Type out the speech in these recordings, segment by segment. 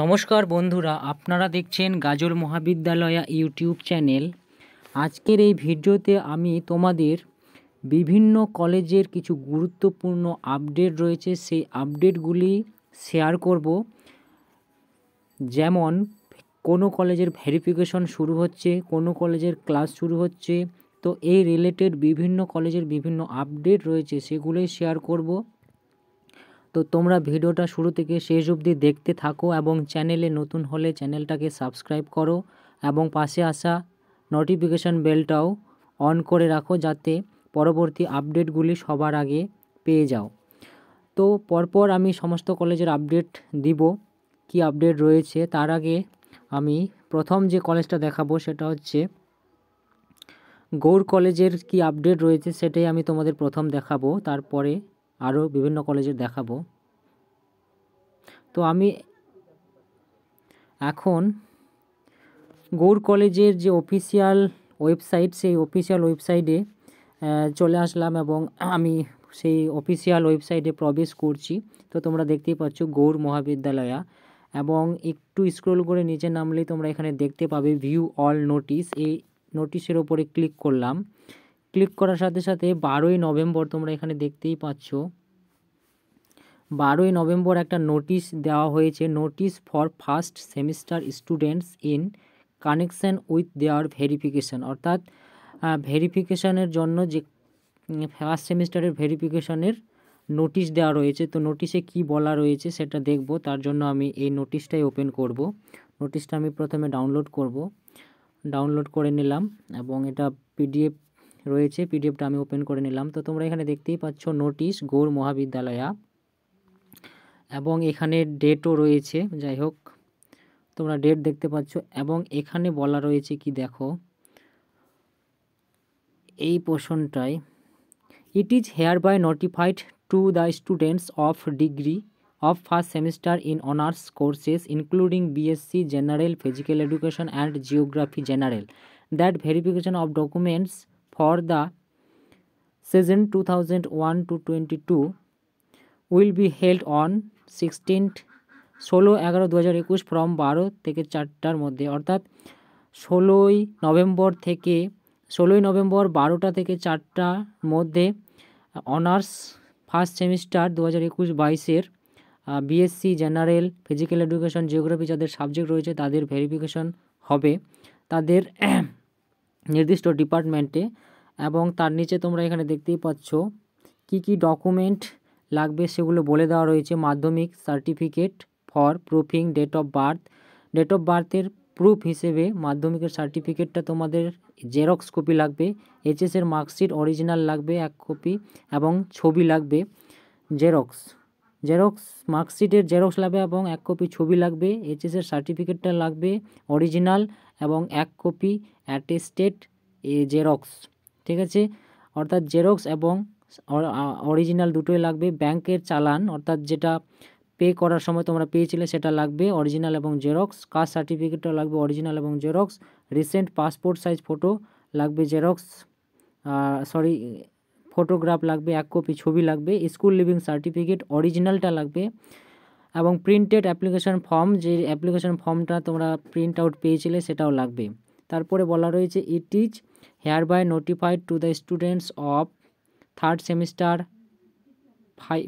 নমস্কার বন্ধুরা আপনারা দেখছেন গাজল মহাবিদ্যালয়া ইউটিউব চ্যানেল আজকের এই ভিডিওতে আমি তোমাদের বিভিন্ন কলেজের কিছু গুরুত্বপূর্ণ আপডেট রয়েছে সেই আপডেটগুলি শেয়ার করব যেমন কোনো কলেজের ভেরিফিকেশন শুরু হচ্ছে কোনো কলেজের ক্লাস শুরু হচ্ছে তো এই রিলেটেড বিভিন্ন কলেজের বিভিন্ন আপডেট রয়েছে সেগুলোই শেয়ার করব তো তোমরা ভিডিওটা শুরু থেকে শেষ অবধি দেখতে থাকো এবং চ্যানেলে নতুন হলে চ্যানেলটাকে সাবস্ক্রাইব করো এবং পাশে আসা নোটিফিকেশান বেলটাও অন করে রাখো যাতে পরবর্তী আপডেটগুলি সবার আগে পেয়ে যাও তো পরপর আমি সমস্ত কলেজের আপডেট দিব কি আপডেট রয়েছে তার আগে আমি প্রথম যে কলেজটা দেখাবো সেটা হচ্ছে গৌর কলেজের কি আপডেট রয়েছে সেটাই আমি তোমাদের প্রথম দেখাবো তারপরে আরও বিভিন্ন কলেজে দেখাবো তো আমি এখন গৌর কলেজের যে অফিসিয়াল ওয়েবসাইট সেই অফিসিয়াল ওয়েবসাইটে চলে আসলাম এবং আমি সেই অফিসিয়াল ওয়েবসাইটে প্রবেশ করছি তো তোমরা দেখতেই পাচ্ছ গৌর মহাবিদ্যালয়া এবং একটু স্ক্রোল করে নিচে নামলেই তোমরা এখানে দেখতে পাবে ভিউ অল নোটিস এই নোটিশের ওপরে ক্লিক করলাম ক্লিক করার সাথে সাথে বারোই নভেম্বর তোমরা এখানে দেখতেই পাচ্ছ বারোই নভেম্বর একটা নোটিশ দেওয়া হয়েছে notice for first semester students in connection with দেওয়ার ভেরিফিকেশান অর্থাৎ ভেরিফিকেশানের জন্য যে ফার্স্ট সেমিস্টারের ভেরিফিকেশানের নোটিশ দেওয়া রয়েছে তো নোটিশে কি বলা রয়েছে সেটা দেখব তার জন্য আমি এই নোটিশটাই ওপেন করব নোটিশটা আমি প্রথমে ডাউনলোড করব ডাউনলোড করে নিলাম এবং এটা পিডিএফ রয়েছে পিডিএফটা আমি ওপেন করে নিলাম তো তোমরা এখানে দেখতেই পাচ্ছ নোটিশ গৌর মহাবিদ্যালয়া এবং এখানে ডেটও রয়েছে যাই হোক তোমরা ডেট দেখতে পাচ্ছ এবং এখানে বলা রয়েছে কি দেখো এই পোষণটায় it is hereby notified to the students of degree of first semester in honours courses including BSc general physical education and geography general that verification of documents for the season 2001 to 22 will be held on 16th ষোলো এগারো দু হাজার একুশ from বারো থেকে চারটার মধ্যে অর্থাৎ ষোলোই নভেম্বর থেকে ষোলোই নভেম্বর বারোটা থেকে চারটার মধ্যে অনার্স ফার্স্ট সেমিস্টার দু হাজার একুশ বাইশের BSc general physical education geography যাদের সাবজেক্ট রয়েছে তাদের ভেরিফিকেশন হবে তাদের নির্দিষ্ট ডিপার্টমেন্টে এবং তার নিচে তোমরা এখানে দেখতেই পাচ্ছ কি কি ডকুমেন্ট লাগবে সেগুলো বলে দেওয়া রয়েছে Madhyamik certificate for proofing date of birth date of বার্থের প্রুফ হিসেবে মাধ্যমিকের সার্টিফিকেটটা তোমাদের জেরক্স কপি লাগবে এইচএসের মার্কশিট অরিজিনাল লাগবে এক কপি এবং ছবি লাগবে জেরক্স জেরক্স মার্কশিটের জেরক্স লাগবে এবং এক কপি ছবি লাগবে এইচএসের সার্টিফিকেটটা লাগবে অরিজিনাল এবং এক কপি অ্যাটেস্টেড এ জেরক্স ঠিক আছে অর্থাৎ জেরক্স এবং অরিজিনাল দুটোই লাগবে ব্যাংকের চালান অর্থাৎ যেটা পে করার সময় তোমরা পেয়েছিলে সেটা লাগবে অরিজিনাল এবং জেরক্স কাস্ট সার্টিফিকেটও লাগবে অরিজিনাল এবং xerox recent passport size photo লাগবে জেরক্স সরি ফটোগ্রাফ লাগবে এক কপি ছবি লাগবে স্কুল লিভিং সার্টিফিকেট অরিজিনালটা লাগবে এবং প্রিন্টেড অ্যাপ্লিকেশন ফর্ম যে অ্যাপ্লিকেশন ফর্মটা তোমরা প্রিন্ট আউট পেয়েছিলে সেটাও লাগবে তারপরে বলা রয়েছে it is hereby notified to the students of third semester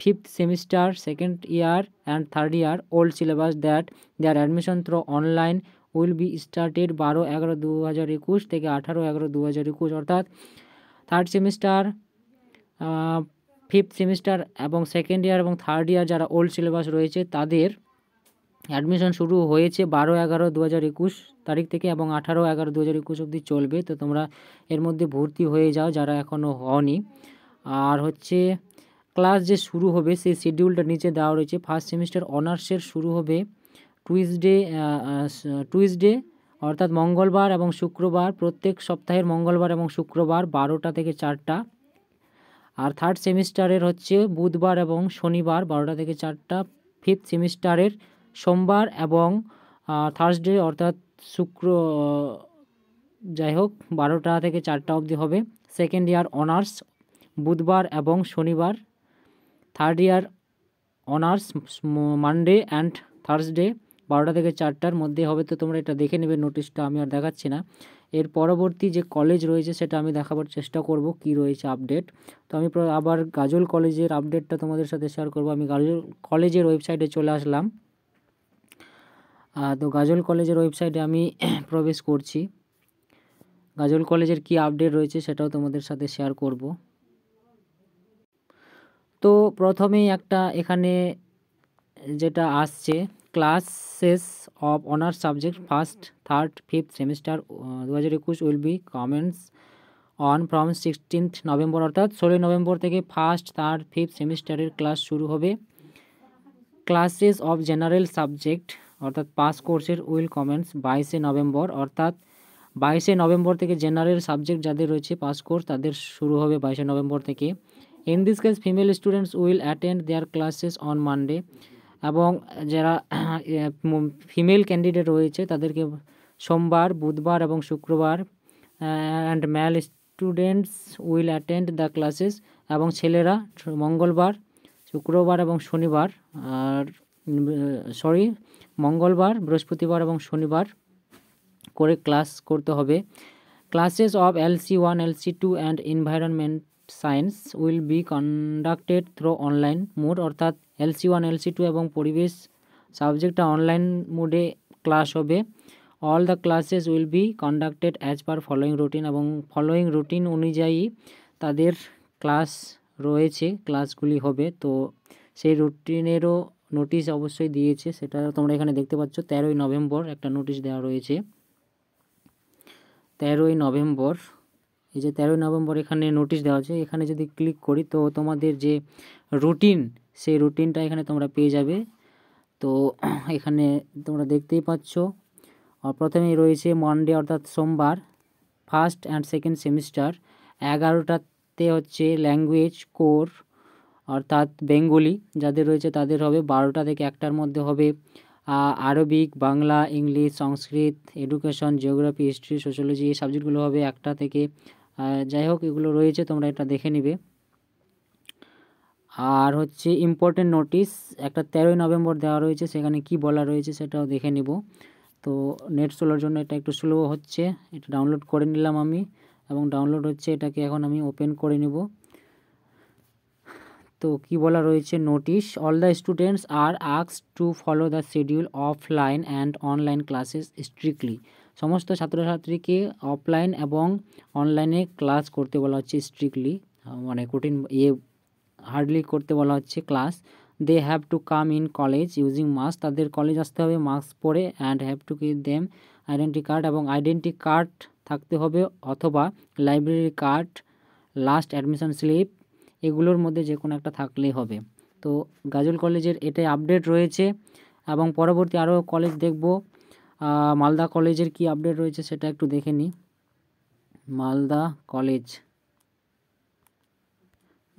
fifth semester second year and third year old syllabus that their admission through online will be started বারো এগারো দু হাজার একুশ থেকে আঠারো এগারো দু হাজার একুশ অর্থাৎ থার্ড সেমিস্টার ফিফথ সেমিস্টার এবং সেকেন্ড ইয়ার এবং থার্ড ইয়ার যারা ওল্ড সিলেবাস রয়েছে তাদের অ্যাডমিশন শুরু হয়েছে বারো এগারো দু হাজার একুশ তারিখ থেকে এবং আঠারো এগারো দু হাজার একুশ অবধি চলবে তো তোমরা এর মধ্যে ভর্তি হয়ে যাও যারা এখনও হওনি আর হচ্ছে ক্লাস যে শুরু হবে সেই শিডিউলটা নিচে দেওয়া রয়েছে ফার্স্ট সেমিস্টার অনার্সের শুরু হবে টুইসডে টুইসডে অর্থাৎ মঙ্গলবার এবং শুক্রবার প্রত্যেক সপ্তাহের মঙ্গলবার এবং শুক্রবার বারোটা থেকে চারটা আর থার্ড সেমিস্টারের হচ্ছে বুধবার এবং শনিবার বারোটা থেকে চারটা ফিফথ সেমিস্টারের সোমবার এবং থার্সডে অর্থাৎ শুক্র যাই হোক বারোটা থেকে চারটা অবধি হবে সেকেন্ড ইয়ার অনার্স বুধবার এবং শনিবার third year honours Monday and Thursday বারোটা থেকে চারটার মধ্যে হবে তো তোমরা এটা দেখে নেবে নোটিশটা আমি আর দেখাচ্ছি না এর পরবর্তী যে কলেজ রয়েছে সেটা আমি দেখাবার চেষ্টা করব কি রয়েছে আপডেট তো আমি আবার গাজল কলেজের আপডেটটা তোমাদের সাথে শেয়ার করব আমি গাজল কলেজের ওয়েবসাইটে চলে আসলাম তো গাজল কলেজের ওয়েবসাইটে আমি প্রবেশ করছি গাজল কলেজের কি আপডেট রয়েছে সেটাও তোমাদের সাথে শেয়ার করব তো প্রথমেই একটা এখানে যেটা আসছে classes of honours subject first third fifth semester দু হাজার একুশ will be commence on from sixteenth November অর্থাৎ ষোলোই নভেম্বর থেকে ফার্স্ট থার্ড ফিফথ সেমিস্টারের ক্লাস শুরু হবে ক্লাসেস অফ জেনারেল সাবজেক্ট অর্থাৎ পাস কোর্সের উইল কমেন্টস বাইশে নভেম্বর অর্থাৎ বাইশে নভেম্বর থেকে জেনারেল সাবজেক্ট যাদের রয়েছে পাস কোর্স তাদের শুরু হবে বাইশে নভেম্বর থেকে in this case female students will attend their classes on Monday এবং যারা ফিমেল ক্যান্ডিডেট রয়েছে তাদেরকে সোমবার বুধবার এবং শুক্রবার and male students will attend the classes এবং ছেলেরা মঙ্গলবার শুক্রবার এবং শনিবার আর সরি মঙ্গলবার বৃহস্পতিবার এবং শনিবার করে ক্লাস করতে হবে classes of LC one LC two and environment science will be conducted through online mode অর্থাৎ এলসি ওয়ান এলসি টু এবং পরিবেশ সাবজেক্টটা অনলাইন মোডে ক্লাস হবে all the classes will be conducted as per following routine এবং following routine অনুযায়ী তাদের class রয়েছে ক্লাসগুলি হবে তো সেই রুটিনেরও নোটিশ অবশ্যই দিয়েছে সেটা তোমরা এখানে দেখতে পাচ্ছ তেরোই নভেম্বর একটা নোটিশ দেওয়া রয়েছে তেরোই নভেম্বর এই যে তেরোই নভেম্বর এখানে নোটিশ দেওয়া আছে এখানে যদি ক্লিক করি তো তোমাদের যে রুটিন সেই রুটিনটা এখানে তোমরা পেয়ে যাবে তো এখানে তোমরা দেখতেই পাচ্ছ প্রথমেই রয়েছে মনডে অর্থাৎ সোমবার ফার্স্ট অ্যান্ড সেকেন্ড সেমিস্টার এগারোটাতে হচ্ছে ল্যাঙ্গুয়েজ কোর অর্থাৎ বেঙ্গলি যাদের রয়েছে তাদের হবে বারোটা থেকে একটার মধ্যে হবে Arabic Bangla English Sanskrit education geography history sociology এই সাবজেক্টগুলো হবে একটা থেকে যাই হোক এগুলো রয়েছে তোমরা এটা দেখে নিবে আর হচ্ছে ইম্পর্টেন্ট নোটিশ একটা তেরোই নভেম্বর দেওয়া রয়েছে সেখানে কি বলা রয়েছে সেটাও দেখে নিব তো নেট সোলার জন্য এটা একটু স্লো হচ্ছে এটা ডাউনলোড করে নিলাম আমি এবং ডাউনলোড হচ্ছে এটাকে এখন আমি ওপেন করে নিব তো কি বলা রয়েছে notice all the students are আক্স to follow the schedule offline and online classes strictly সমস্ত ছাত্রছাত্রীকে অফলাইন এবং অনলাইনে ক্লাস করতে বলা হচ্ছে স্ট্রিক্টলি মানে কঠিন ইয়ে হার্ডলি করতে বলা হচ্ছে class they have to come in college using mask তাদের কলেজ আসতে হবে মাস্ক পরে and have to give them identity card এবং আইডেন্টি কার্ড থাকতে হবে অথবা library card last admission slip এগুলোর মধ্যে যে কোনো একটা থাকলেই হবে তো গাজল কলেজের এটাই আপডেট রয়েছে এবং পরবর্তী আরও কলেজ দেখব মালদা কলেজের কি আপডেট রয়েছে সেটা একটু দেখে নিই মালদা কলেজ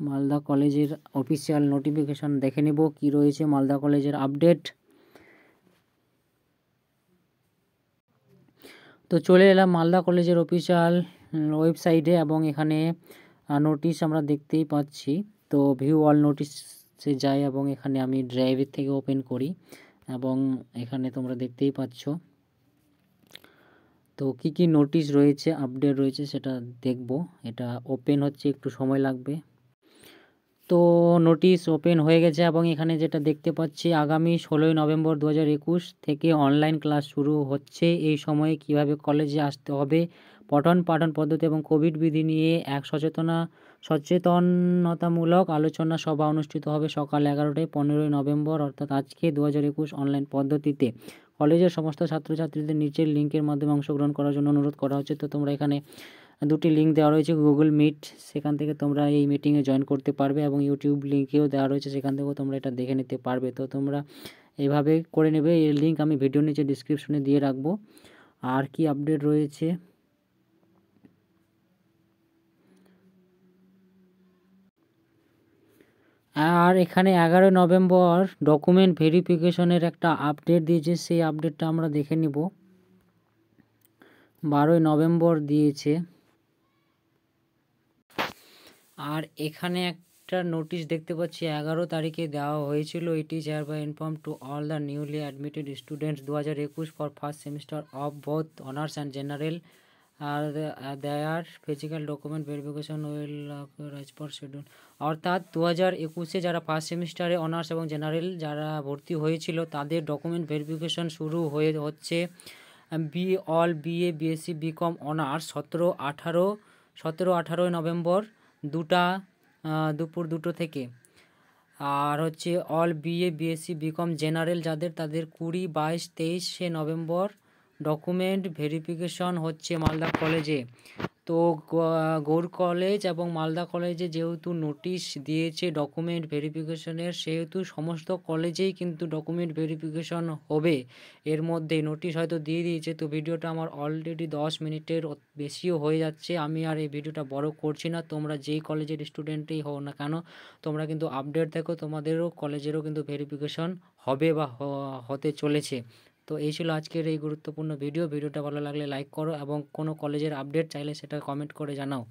মালদা কলেজের অফিসিয়াল নোটিফিকেশন দেখে নেব কি রয়েছে মালদা কলেজের আপডেট তো চলে এলাম মালদা কলেজের অফিসিয়াল ওয়েবসাইটে এবং এখানে নোটিশ আমরা দেখতেই পাচ্ছি তো ভিউ অল নোটিশে যাই এবং এখানে আমি ড্রাইভের থেকে ওপেন করি এবং এখানে তোমরা দেখতেই পাচ্ছ তো কী কী নোটিশ রয়েছে আপডেট রয়েছে সেটা দেখব এটা ওপেন হচ্ছে একটু সময় লাগবে তো নোটিশ ওপেন হয়ে গেছে এবং এখানে যেটা দেখতে পাচ্ছি আগামী ষোলোই নভেম্বর দু থেকে অনলাইন ক্লাস শুরু হচ্ছে এই সময়ে কিভাবে কলেজে আসতে হবে পঠন পাঠন পদ্ধতি এবং কোভিড বিধি নিয়ে এক সচেতনা সচেতনতামূলক আলোচনা সভা অনুষ্ঠিত হবে সকাল এগারোটায় পনেরোই নভেম্বর অর্থাৎ আজকে দু অনলাইন পদ্ধতিতে কলেজের সমস্ত ছাত্রছাত্রীদের নিচের লিঙ্কের মাধ্যমে অংশগ্রহণ করার জন্য অনুরোধ করা হচ্ছে তো তোমরা এখানে দুটি লিঙ্ক দেওয়া রয়েছে গুগল মিট সেখান থেকে তোমরা এই মিটিংয়ে জয়েন করতে পারবে এবং ইউটিউব লিঙ্কেও দেওয়া রয়েছে সেখান থেকেও তোমরা এটা দেখে নিতে পারবে তো তোমরা এভাবে করে নেবে এর লিঙ্ক আমি ভিডিও নিচে ডিসক্রিপশনে দিয়ে রাখবো আর কি আপডেট রয়েছে আর এখানে এগারো নভেম্বর ডকুমেন্ট ভেরিফিকেশনের একটা আপডেট দিয়েছে সেই আপডেটটা আমরা দেখে নিব বারোই নভেম্বর দিয়েছে আর এখানে একটা নোটিশ দেখতে পাচ্ছি এগারো তারিখে দেওয়া হয়েছিল it is hereby inform to all the newly admitted students দু হাজার একুশ for first semester of both honours and general are their physical document verification will রাজপর শিডিউল অর্থাৎ দু হাজার একুশে যারা ফার্স্ট সেমিস্টারে অনার্স এবং জেনারেল যারা ভর্তি হয়েছিল তাদের ডকুমেন্ট ভেরিফিকেশন শুরু হয়ে হচ্ছে B all BA BSc BCom honours সতেরো আঠারো সতেরো আঠারোই নভেম্বর দুটা uh, দুপুর দুটো থেকে আর হচ্ছে all BA BSc BCom general যাদের তাদের কুড়ি বাইশ তেইশে নভেম্বর ডকুমেন্ট ভেরিফিকেশন হচ্ছে মালদা কলেজে তো গৌর কলেজ এবং মালদা কলেজে যেহেতু নোটিশ দিয়েছে ডকুমেন্ট ভেরিফিকেশনের সেহেতু সমস্ত কলেজেই কিন্তু ডকুমেন্ট ভেরিফিকেশন হবে এর মধ্যে নোটিশ হয়তো দিয়ে দিয়েছে তো ভিডিওটা আমার অলরেডি দশ মিনিটের বেশিও হয়ে যাচ্ছে আমি আর এই ভিডিওটা বড় করছি না তোমরা যেই কলেজের স্টুডেন্টই হও না কেন তোমরা কিন্তু আপডেট দেখো তোমাদেরও কলেজেরও কিন্তু ভেরিফিকেশন হবে বা হতে চলেছে তো এই ছিল আজকের এই গুরুত্বপূর্ণ ভিডিও ভিডিওটা ভালো লাগলে লাইক করো এবং কোনো কলেজের আপডেট চাইলে সেটা কমেন্ট করে জানাও